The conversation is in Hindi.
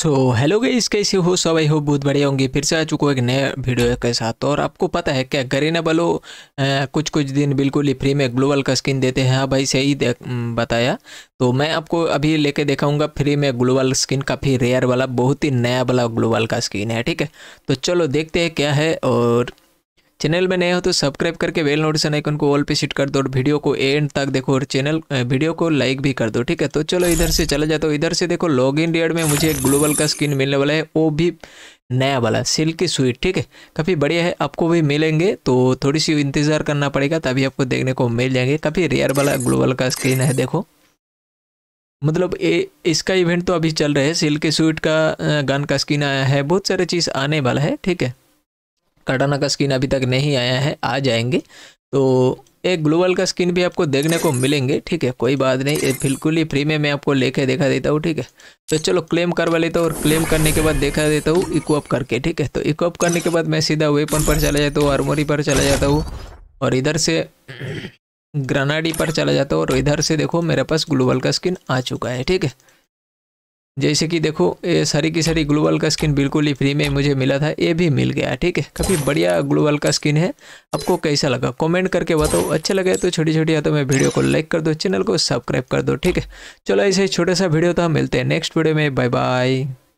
सो हेलो गाइस कैसे हो सब हो बहुत बढ़िया होंगे फिर से आ चुका एक नए वीडियो के साथ और आपको पता है क्या गरीना बलो आ, कुछ कुछ दिन बिल्कुल ही फ्री में ग्लोबल का स्किन देते हैं हाँ भाई सही बताया तो मैं आपको अभी लेके दिखाऊंगा फ्री में ग्लोबल स्किन काफ़ी रेयर वाला बहुत ही नया वाला ग्लोबल का स्किन है ठीक है तो चलो देखते हैं क्या है और चैनल में नए हो तो सब्सक्राइब करके बेल नोटिफिकेशन आइकन को ऑल पे सेट कर दो और वीडियो को एंड तक देखो और चैनल वीडियो को लाइक भी कर दो ठीक है तो चलो इधर से चला जाता हूँ इधर से देखो लॉग इन रेड में मुझे एक ग्लोबल का स्किन मिलने वाला है वो भी नया वाला सिल्की स्वीट ठीक है काफ़ी बढ़िया है आपको भी मिलेंगे तो थोड़ी सी इंतज़ार करना पड़ेगा तभी आपको देखने को मिल जाएंगे काफ़ी रेयर वाला ग्लोबल का स्क्रीन है देखो मतलब ए, इसका इवेंट तो अभी चल रहा है सिल्की स्वीट का गन का स्किन आया है बहुत सारे चीज़ आने वाला है ठीक है कटाना का स्किन अभी तक नहीं आया है आ जाएंगे तो एक ग्लोबल का स्किन भी आपको देखने को मिलेंगे ठीक है कोई बात नहीं बिल्कुल ही फ्री में मैं आपको लेके देखा देता हूँ ठीक है तो चलो क्लेम करवा लेता हूँ और क्लेम करने के बाद देखा देता हूँ इक्वअप करके ठीक है तो इक्वअप करने के बाद मैं सीधा वेपन पर चला जाता हूँ आर्मोरी पर चला जाता हूँ और इधर से ग्रनाडी पर चला जाता हूँ और इधर से देखो मेरे पास ग्लोबल का स्किन आ चुका है ठीक है जैसे कि देखो ये सारी की सारी ग्लोबल का स्किन बिल्कुल ही फ्री में मुझे मिला था ये भी मिल गया ठीक है काफ़ी बढ़िया ग्लोबल का स्किन है आपको कैसा लगा कमेंट करके बताओ अच्छा लगे तो छोटी छोटी या तो मैं वीडियो को लाइक कर दो चैनल को सब्सक्राइब कर दो ठीक है चलो ऐसे छोटा सा वीडियो था मिलते हैं नेक्स्ट वीडियो में बाय बाय